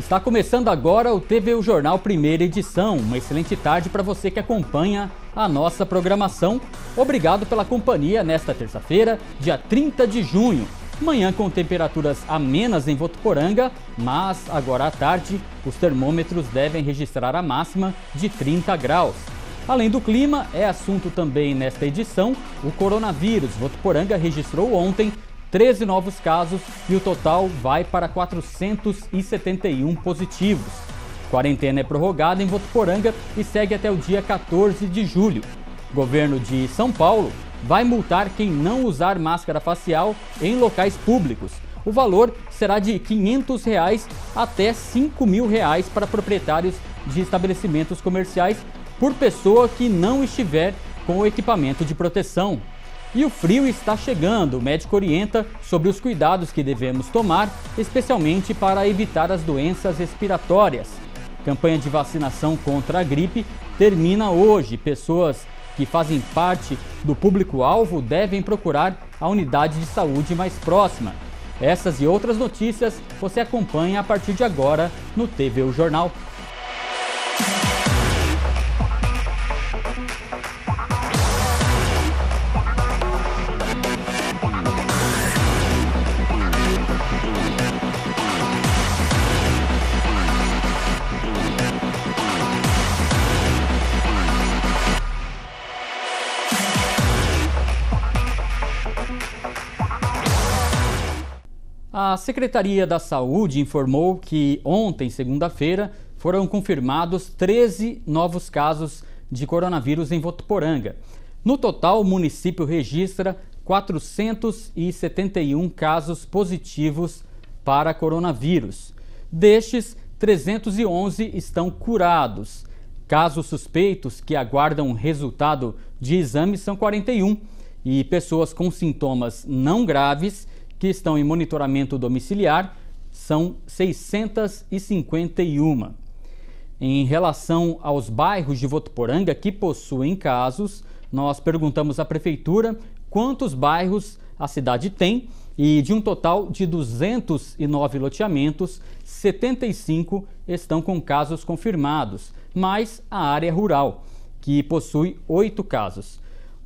Está começando agora o TV o Jornal Primeira Edição. Uma excelente tarde para você que acompanha a nossa programação. Obrigado pela companhia nesta terça-feira, dia 30 de junho. Manhã com temperaturas amenas em Votuporanga, mas agora à tarde os termômetros devem registrar a máxima de 30 graus. Além do clima, é assunto também nesta edição o coronavírus. Votuporanga registrou ontem 13 novos casos e o total vai para 471 positivos. Quarentena é prorrogada em Votuporanga e segue até o dia 14 de julho. Governo de São Paulo vai multar quem não usar máscara facial em locais públicos. O valor será de R$ 500 reais até R$ 5 mil reais para proprietários de estabelecimentos comerciais por pessoa que não estiver com o equipamento de proteção. E o frio está chegando. O médico orienta sobre os cuidados que devemos tomar, especialmente para evitar as doenças respiratórias. Campanha de vacinação contra a gripe termina hoje. Pessoas que fazem parte do público-alvo devem procurar a unidade de saúde mais próxima. Essas e outras notícias você acompanha a partir de agora no TV o Jornal. A Secretaria da Saúde informou que ontem, segunda-feira, foram confirmados 13 novos casos de coronavírus em Votuporanga. No total, o município registra 471 casos positivos para coronavírus. Destes, 311 estão curados. Casos suspeitos que aguardam resultado de exame são 41 e pessoas com sintomas não graves que estão em monitoramento domiciliar são 651. Em relação aos bairros de Votuporanga que possuem casos, nós perguntamos à prefeitura quantos bairros a cidade tem e de um total de 209 loteamentos, 75 estão com casos confirmados, mais a área rural, que possui oito casos.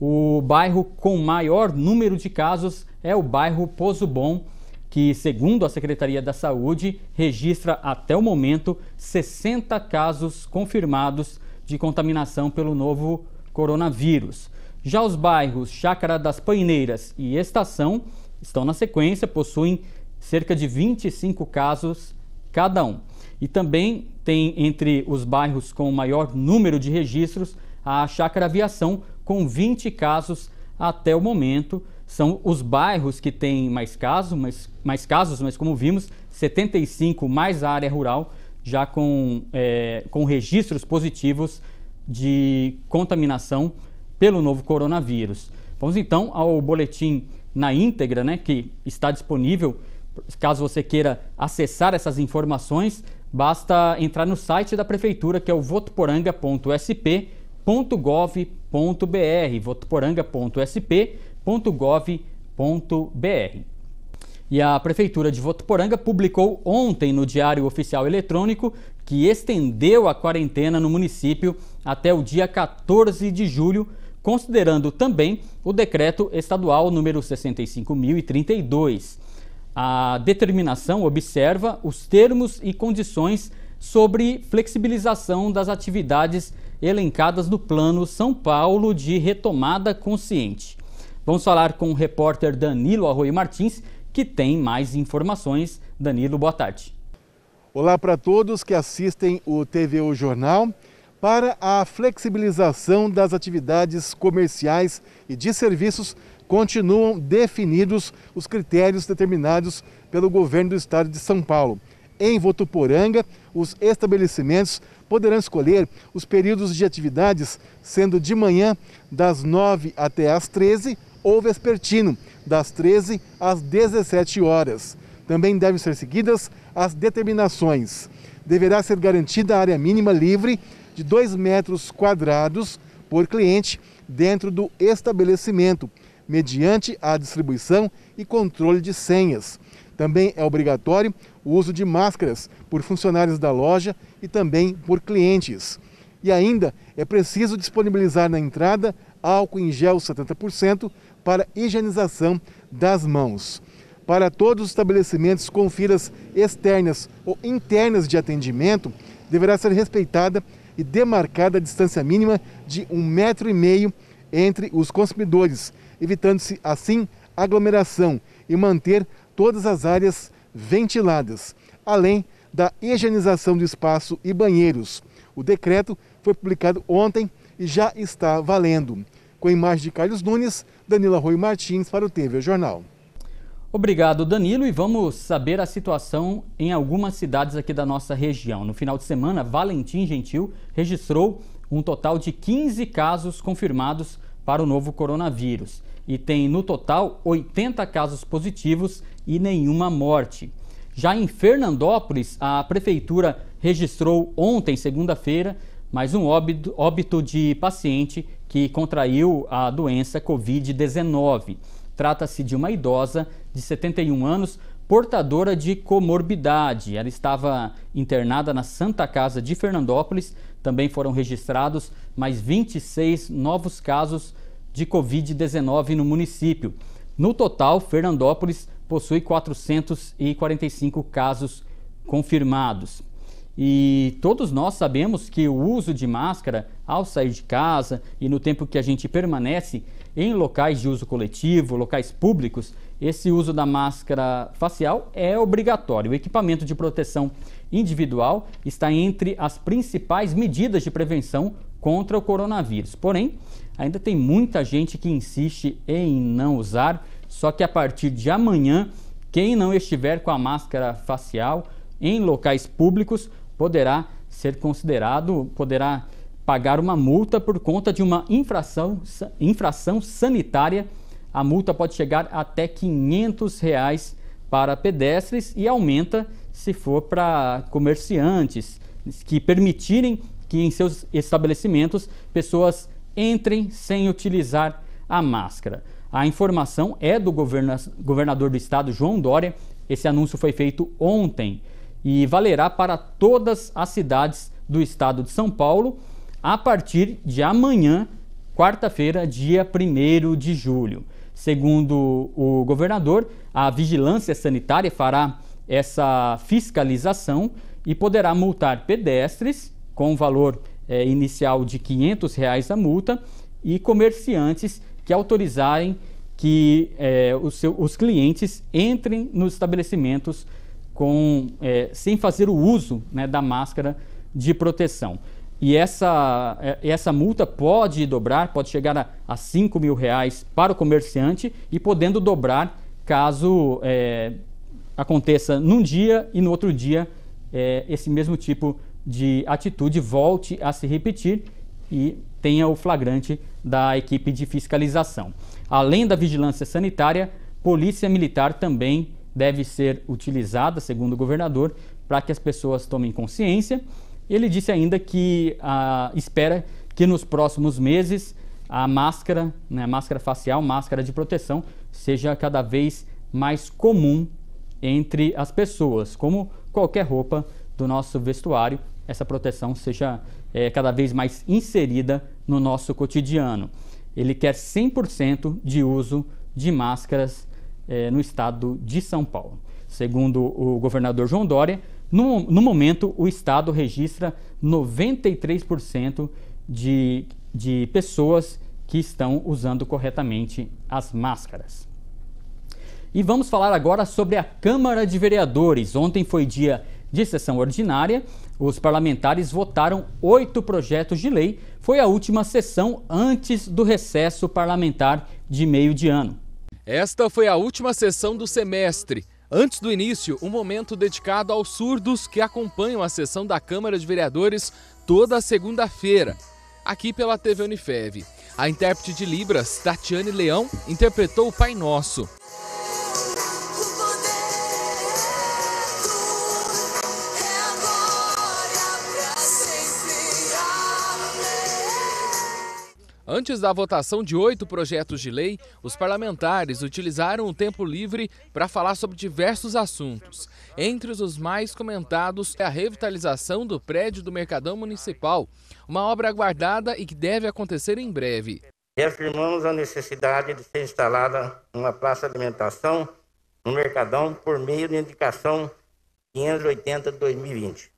O bairro com maior número de casos é o bairro Pozo Bom, que, segundo a Secretaria da Saúde, registra até o momento 60 casos confirmados de contaminação pelo novo coronavírus. Já os bairros Chácara das Paineiras e Estação estão na sequência, possuem cerca de 25 casos cada um. E também tem entre os bairros com maior número de registros a Chácara Aviação, com 20 casos até o momento. São os bairros que têm mais casos, mas, mais casos, mas como vimos, 75 mais a área rural, já com, é, com registros positivos de contaminação pelo novo coronavírus. Vamos então ao boletim na íntegra, né, que está disponível. Caso você queira acessar essas informações, basta entrar no site da prefeitura, que é o votoporanga.sp.gov.br votuporanga.gov.br, votuporanga.sp.gov.br. E a Prefeitura de Votuporanga publicou ontem no Diário Oficial Eletrônico que estendeu a quarentena no município até o dia 14 de julho, considerando também o decreto estadual número 65032. A determinação observa os termos e condições sobre flexibilização das atividades elencadas no Plano São Paulo de Retomada Consciente. Vamos falar com o repórter Danilo Arroio Martins, que tem mais informações. Danilo, boa tarde. Olá para todos que assistem o O Jornal. Para a flexibilização das atividades comerciais e de serviços, continuam definidos os critérios determinados pelo governo do estado de São Paulo em Votuporanga, os estabelecimentos poderão escolher os períodos de atividades, sendo de manhã das 9 até às 13 ou vespertino, das 13 às 17 horas. Também devem ser seguidas as determinações. Deverá ser garantida a área mínima livre de 2 metros quadrados por cliente dentro do estabelecimento, mediante a distribuição e controle de senhas. Também é obrigatório o uso de máscaras por funcionários da loja e também por clientes. E ainda é preciso disponibilizar na entrada álcool em gel 70% para higienização das mãos. Para todos os estabelecimentos com filas externas ou internas de atendimento, deverá ser respeitada e demarcada a distância mínima de um metro e meio entre os consumidores, evitando-se assim aglomeração e manter todas as áreas ventiladas, além da higienização do espaço e banheiros. O decreto foi publicado ontem e já está valendo. Com a imagem de Carlos Nunes, Danilo Arroio Martins para o TV Jornal. Obrigado, Danilo, e vamos saber a situação em algumas cidades aqui da nossa região. No final de semana, Valentim Gentil registrou um total de 15 casos confirmados para o novo coronavírus e tem no total 80 casos positivos e nenhuma morte. Já em Fernandópolis, a prefeitura registrou ontem, segunda-feira, mais um óbito, de paciente que contraiu a doença Covid-19. Trata-se de uma idosa de 71 anos, portadora de comorbidade. Ela estava internada na Santa Casa de Fernandópolis também foram registrados mais 26 novos casos de Covid-19 no município. No total, Fernandópolis possui 445 casos confirmados. E todos nós sabemos que o uso de máscara ao sair de casa e no tempo que a gente permanece em locais de uso coletivo, locais públicos, esse uso da máscara facial é obrigatório. O equipamento de proteção individual está entre as principais medidas de prevenção contra o coronavírus. Porém, ainda tem muita gente que insiste em não usar, só que a partir de amanhã, quem não estiver com a máscara facial em locais públicos poderá ser considerado, poderá pagar uma multa por conta de uma infração, infração sanitária. A multa pode chegar até R$ 500 reais para pedestres e aumenta se for para comerciantes que permitirem que em seus estabelecimentos pessoas entrem sem utilizar a máscara. A informação é do governador do estado, João Dória. Esse anúncio foi feito ontem e valerá para todas as cidades do estado de São Paulo a partir de amanhã, quarta-feira, dia 1 de julho. Segundo o governador, a vigilância sanitária fará essa fiscalização e poderá multar pedestres com valor é, inicial de R$ 500 reais a multa e comerciantes que autorizarem que é, eh, os, seu, os clientes entrem nos estabelecimentos com, é, sem fazer o uso né, da máscara de proteção. E essa, é, essa multa pode dobrar, pode chegar a, a 5 mil reais para o comerciante e podendo dobrar caso é, aconteça num dia e no outro dia é, esse mesmo tipo de atitude volte a se repetir e tenha o flagrante da equipe de fiscalização. Além da vigilância sanitária, Polícia Militar também deve ser utilizada, segundo o governador, para que as pessoas tomem consciência. Ele disse ainda que ah, espera que nos próximos meses a máscara, né, máscara facial, máscara de proteção, seja cada vez mais comum entre as pessoas, como qualquer roupa do nosso vestuário, essa proteção seja é, cada vez mais inserida no nosso cotidiano. Ele quer 100% de uso de máscaras é, no estado de São Paulo. Segundo o governador João Dória, no, no momento o estado registra 93% de, de pessoas que estão usando corretamente as máscaras. E vamos falar agora sobre a Câmara de Vereadores. Ontem foi dia de sessão ordinária. Os parlamentares votaram oito projetos de lei. Foi a última sessão antes do recesso parlamentar de meio de ano. Esta foi a última sessão do semestre. Antes do início, um momento dedicado aos surdos que acompanham a sessão da Câmara de Vereadores toda segunda-feira, aqui pela TV Unifev. A intérprete de Libras, Tatiane Leão, interpretou o Pai Nosso. Antes da votação de oito projetos de lei, os parlamentares utilizaram o tempo livre para falar sobre diversos assuntos. Entre os mais comentados é a revitalização do prédio do Mercadão Municipal, uma obra aguardada e que deve acontecer em breve. Reafirmamos a necessidade de ser instalada uma praça de alimentação no Mercadão por meio de indicação 580 de 2020.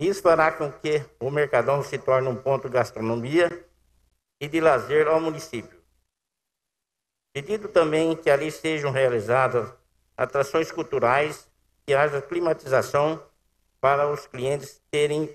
Isso fará com que o Mercadão se torne um ponto de gastronomia e de lazer ao município. Pedindo também que ali sejam realizadas atrações culturais, que haja climatização para os clientes terem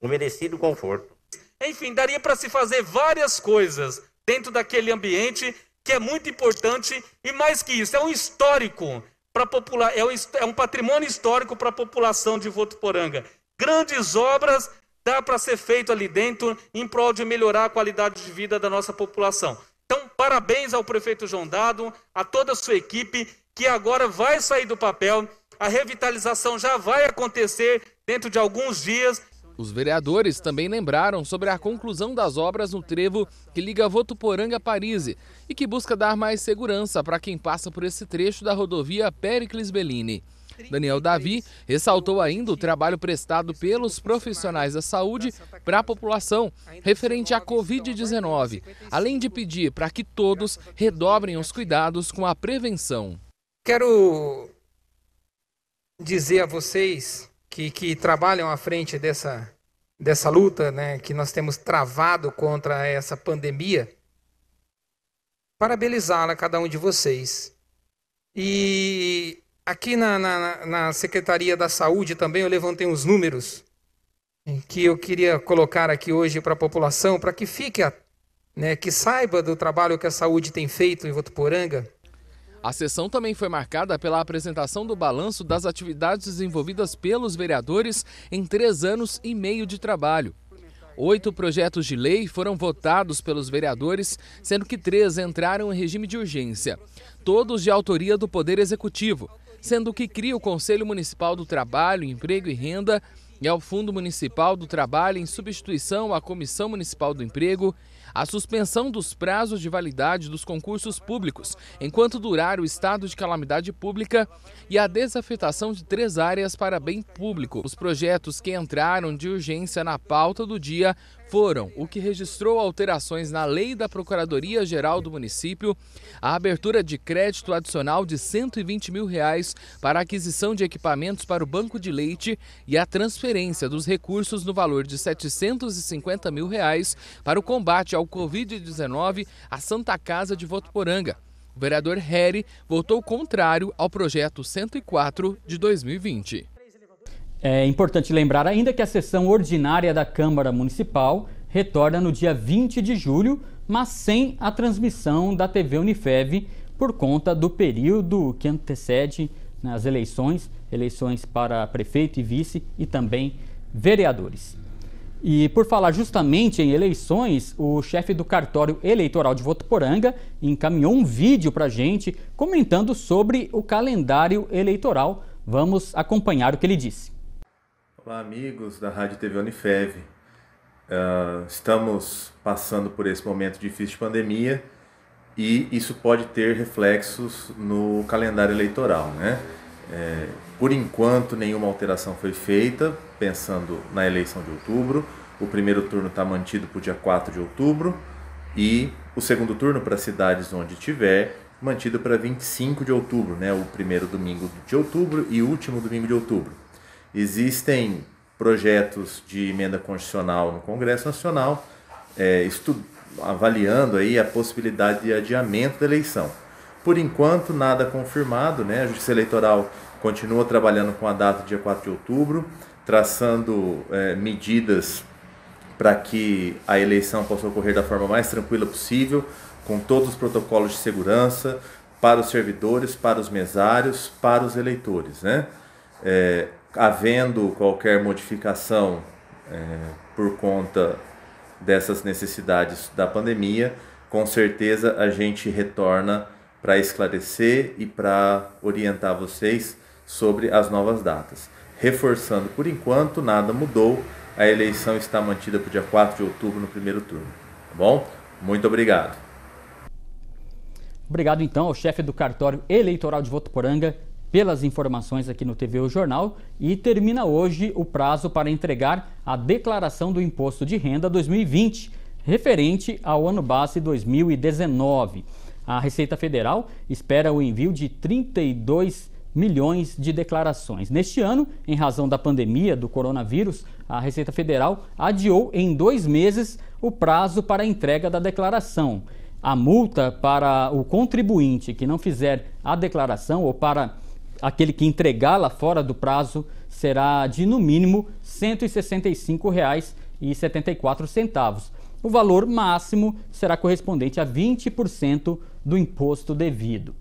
o merecido conforto. Enfim, daria para se fazer várias coisas dentro daquele ambiente que é muito importante e mais que isso, é um histórico para popular, é, é um patrimônio histórico para a população de Votuporanga. Grandes obras dá para ser feito ali dentro em prol de melhorar a qualidade de vida da nossa população. Então, parabéns ao prefeito João Dado, a toda a sua equipe, que agora vai sair do papel. A revitalização já vai acontecer dentro de alguns dias. Os vereadores também lembraram sobre a conclusão das obras no trevo que liga Votuporanga a Paris e que busca dar mais segurança para quem passa por esse trecho da rodovia Pericles Bellini. Daniel Davi ressaltou ainda o trabalho prestado pelos profissionais da saúde para a população referente à Covid-19, além de pedir para que todos redobrem os cuidados com a prevenção. Quero dizer a vocês que, que trabalham à frente dessa, dessa luta né, que nós temos travado contra essa pandemia parabenizá-la cada um de vocês. E Aqui na, na, na Secretaria da Saúde também eu levantei uns números que eu queria colocar aqui hoje para a população, para que fique, né, que saiba do trabalho que a saúde tem feito em Votuporanga. A sessão também foi marcada pela apresentação do balanço das atividades desenvolvidas pelos vereadores em três anos e meio de trabalho. Oito projetos de lei foram votados pelos vereadores, sendo que três entraram em regime de urgência, todos de autoria do Poder Executivo, sendo que cria o Conselho Municipal do Trabalho, Emprego e Renda e é ao Fundo Municipal do Trabalho em substituição à Comissão Municipal do Emprego a suspensão dos prazos de validade dos concursos públicos, enquanto durar o estado de calamidade pública, e a desafetação de três áreas para bem público. Os projetos que entraram de urgência na pauta do dia foram o que registrou alterações na lei da Procuradoria Geral do Município, a abertura de crédito adicional de 120 mil reais para aquisição de equipamentos para o banco de leite e a transferência dos recursos no valor de 750 mil reais para o combate ao ao Covid-19 à Santa Casa de Votuporanga. O vereador Harry votou contrário ao projeto 104 de 2020. É importante lembrar ainda que a sessão ordinária da Câmara Municipal retorna no dia 20 de julho, mas sem a transmissão da TV Unifev por conta do período que antecede né, as eleições, eleições para prefeito e vice e também vereadores. E por falar justamente em eleições, o chefe do cartório eleitoral de Votuporanga encaminhou um vídeo para a gente comentando sobre o calendário eleitoral. Vamos acompanhar o que ele disse. Olá, amigos da Rádio TV Unifev. Uh, estamos passando por esse momento difícil de pandemia e isso pode ter reflexos no calendário eleitoral, né? É, por enquanto, nenhuma alteração foi feita, pensando na eleição de outubro. O primeiro turno está mantido para o dia 4 de outubro e o segundo turno para cidades onde tiver, mantido para 25 de outubro, né? o primeiro domingo de outubro e último domingo de outubro. Existem projetos de emenda constitucional no Congresso Nacional, é, avaliando aí a possibilidade de adiamento da eleição. Por enquanto, nada confirmado, né? A Justiça Eleitoral continua trabalhando com a data dia 4 de outubro, traçando é, medidas para que a eleição possa ocorrer da forma mais tranquila possível, com todos os protocolos de segurança para os servidores, para os mesários, para os eleitores. Né? É, havendo qualquer modificação é, por conta dessas necessidades da pandemia, com certeza a gente retorna para esclarecer e para orientar vocês sobre as novas datas. Reforçando, por enquanto, nada mudou. A eleição está mantida para o dia 4 de outubro no primeiro turno. Tá bom? Muito obrigado. Obrigado então ao chefe do cartório eleitoral de Votuporanga pelas informações aqui no TV O Jornal e termina hoje o prazo para entregar a declaração do imposto de renda 2020 referente ao ano base 2019. A Receita Federal espera o envio de 32 milhões de declarações. Neste ano, em razão da pandemia do coronavírus, a Receita Federal adiou em dois meses o prazo para a entrega da declaração. A multa para o contribuinte que não fizer a declaração ou para aquele que entregá-la fora do prazo será de no mínimo R$ 165,74. O valor máximo será correspondente a 20% do imposto devido.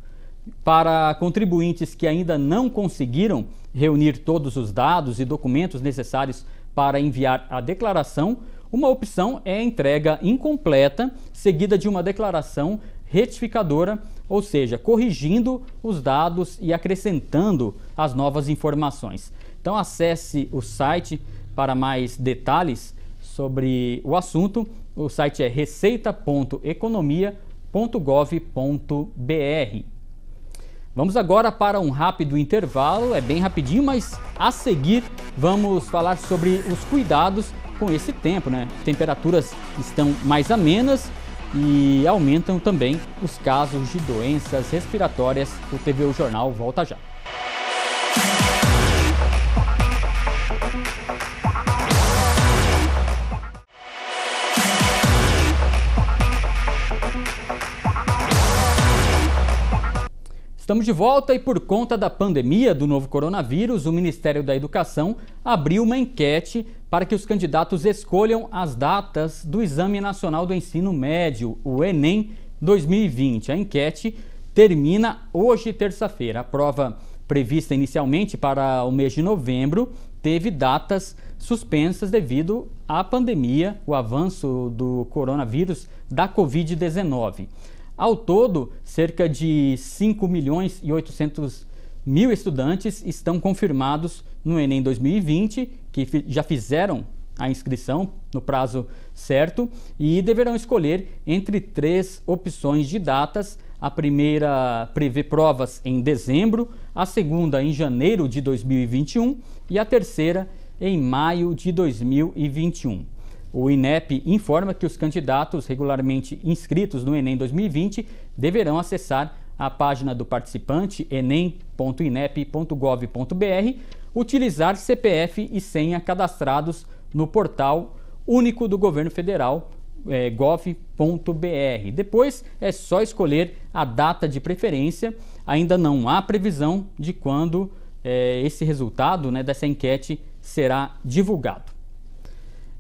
Para contribuintes que ainda não conseguiram reunir todos os dados e documentos necessários para enviar a declaração, uma opção é a entrega incompleta, seguida de uma declaração retificadora, ou seja, corrigindo os dados e acrescentando as novas informações. Então acesse o site para mais detalhes sobre o assunto. O site é receita.economia.gov.br. Vamos agora para um rápido intervalo, é bem rapidinho, mas a seguir vamos falar sobre os cuidados com esse tempo, né? Temperaturas estão mais amenas e aumentam também os casos de doenças respiratórias. O TV o Jornal volta já. Estamos de volta e por conta da pandemia do novo coronavírus, o Ministério da Educação abriu uma enquete para que os candidatos escolham as datas do Exame Nacional do Ensino Médio, o ENEM 2020. A enquete termina hoje, terça-feira. A prova prevista inicialmente para o mês de novembro teve datas suspensas devido à pandemia, o avanço do coronavírus da Covid-19. Ao todo, cerca de 5 milhões e 800 mil estudantes estão confirmados no Enem 2020, que já fizeram a inscrição no prazo certo e deverão escolher entre três opções de datas. A primeira prevê provas em dezembro, a segunda em janeiro de 2021 e a terceira em maio de 2021. O INEP informa que os candidatos regularmente inscritos no Enem 2020 deverão acessar a página do participante enem.inep.gov.br, utilizar CPF e senha cadastrados no portal único do governo federal é, eh, gov.br. Depois é só escolher a data de preferência. Ainda não há previsão de quando é, esse resultado né, dessa enquete será divulgado.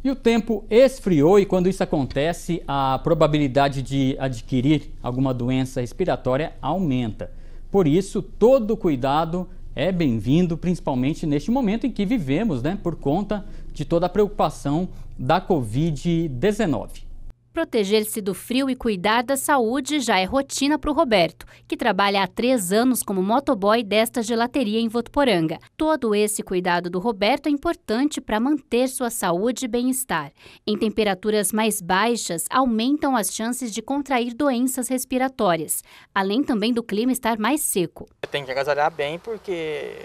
E o tempo esfriou, e quando isso acontece, a probabilidade de adquirir alguma doença respiratória aumenta. Por isso, todo cuidado é bem-vindo, principalmente neste momento em que vivemos, né, por conta de toda a preocupação da Covid-19. Proteger-se do frio e cuidar da saúde já é rotina para o Roberto, que trabalha há três anos como motoboy desta gelateria em Votuporanga. Todo esse cuidado do Roberto é importante para manter sua saúde e bem-estar. Em temperaturas mais baixas, aumentam as chances de contrair doenças respiratórias, além também do clima estar mais seco. Tem que agasalhar bem porque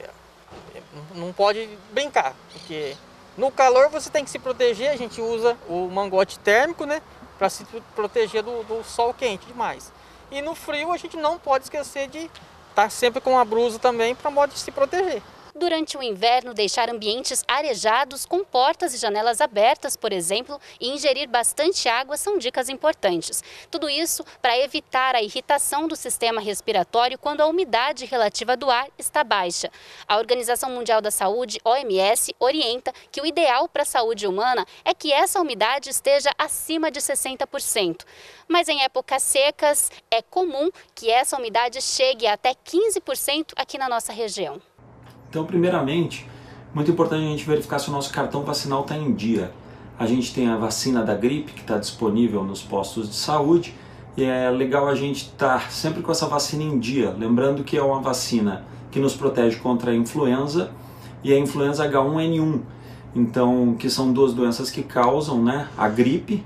não pode brincar, porque no calor você tem que se proteger, a gente usa o mangote térmico, né? para se proteger do, do, sol quente demais. E no frio a gente não pode esquecer de estar tá sempre com a blusa também para modo de se proteger durante o inverno deixar ambientes arejados com portas e janelas abertas, por exemplo, e ingerir bastante água são dicas importantes. Tudo isso para evitar a irritação do sistema respiratório quando a umidade relativa do ar está baixa. A Organização Mundial da Saúde, OMS, orienta que o ideal para a saúde humana é que essa umidade esteja acima de 60%. Mas em épocas secas, é comum que essa umidade chegue até 15% aqui na nossa região. Então, primeiramente, muito importante a gente verificar se o nosso cartão vacinal está em dia. A gente tem a vacina da gripe que está disponível nos postos de saúde e é legal a gente estar tá sempre com essa vacina em dia. Lembrando que é uma vacina que nos protege contra a influenza e a influenza H1N1, então que são duas doenças que causam né, a gripe.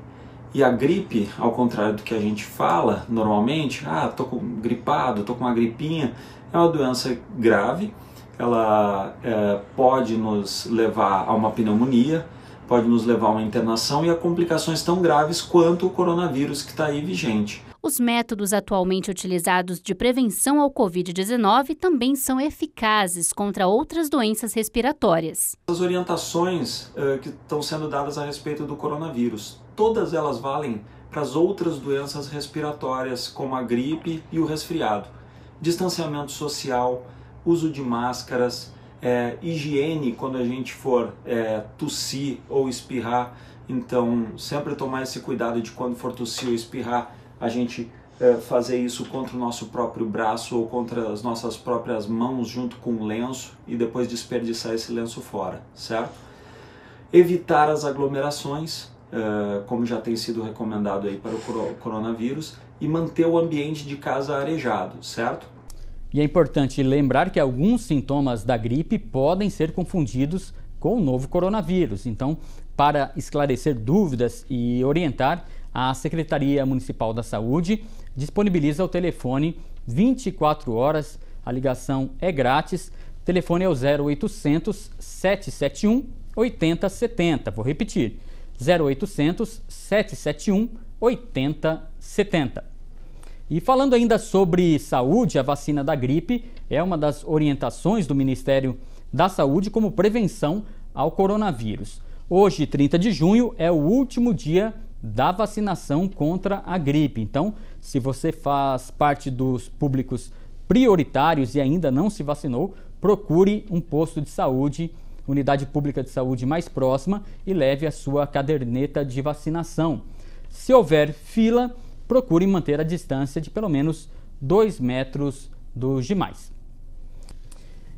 E a gripe, ao contrário do que a gente fala normalmente, ah, tô gripado, tô com uma gripinha, é uma doença grave ela é, pode nos levar a uma pneumonia, pode nos levar a uma internação e a complicações tão graves quanto o coronavírus que está aí vigente. Os métodos atualmente utilizados de prevenção ao Covid-19 também são eficazes contra outras doenças respiratórias. As orientações uh, que estão sendo dadas a respeito do coronavírus, todas elas valem para as outras doenças respiratórias, como a gripe e o resfriado. Distanciamento social, uso de máscaras, é, higiene quando a gente for é, tossir ou espirrar. Então, sempre tomar esse cuidado de quando for tossir ou espirrar, a gente é, fazer isso contra o nosso próprio braço ou contra as nossas próprias mãos, junto com o lenço, e depois desperdiçar esse lenço fora, certo? Evitar as aglomerações, é, como já tem sido recomendado aí para o coronavírus, e manter o ambiente de casa arejado, certo? E é importante lembrar que alguns sintomas da gripe podem ser confundidos com o novo coronavírus. Então, para esclarecer dúvidas e orientar, a Secretaria Municipal da Saúde disponibiliza o telefone 24 horas. A ligação é grátis. O telefone é o 0800 771 8070. Vou repetir: 0800 771 8070. E falando ainda sobre saúde, a vacina da gripe é uma das orientações do Ministério da Saúde como prevenção ao coronavírus. Hoje, 30 de junho, é o último dia da vacinação contra a gripe. Então, se você faz parte dos públicos prioritários e ainda não se vacinou, procure um posto de saúde, unidade pública de saúde mais próxima e leve a sua caderneta de vacinação. Se houver fila, procure manter a distância de pelo menos 2 metros dos demais.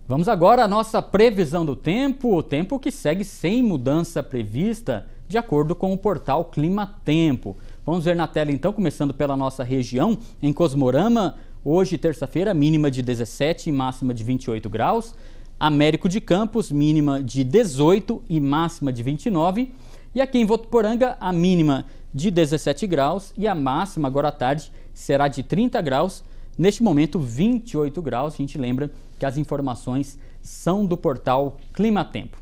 Vamos agora à nossa previsão do tempo, o tempo que segue sem mudança prevista, de acordo com o portal Clima Tempo. Vamos ver na tela então, começando pela nossa região, em Cosmorama, hoje terça-feira, mínima de 17 e máxima de 28 graus. Américo de Campos, mínima de 18 e máxima de 29. E aqui em Votuporanga, a mínima de 17 graus e a máxima agora à tarde será de 30 graus. Neste momento, 28 graus. A gente lembra que as informações são do portal Clima Tempo.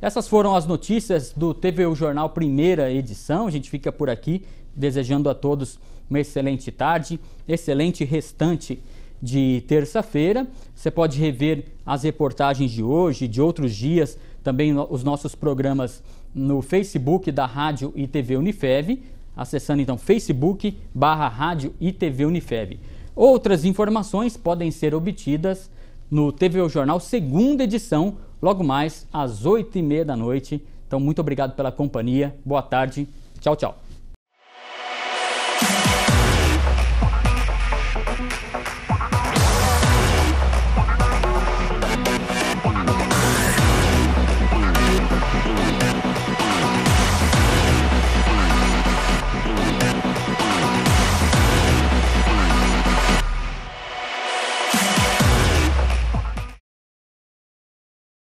Essas foram as notícias do TVU Jornal Primeira Edição. A gente fica por aqui desejando a todos uma excelente tarde, excelente restante de terça-feira. Você pode rever as reportagens de hoje, de outros dias, também os nossos programas no Facebook da Rádio e TV Unifev, acessando então Facebook barra Rádio e TV Unifev. Outras informações podem ser obtidas no TV Jornal segunda edição, logo mais às oito e meia da noite. Então, muito obrigado pela companhia. Boa tarde. Tchau, tchau.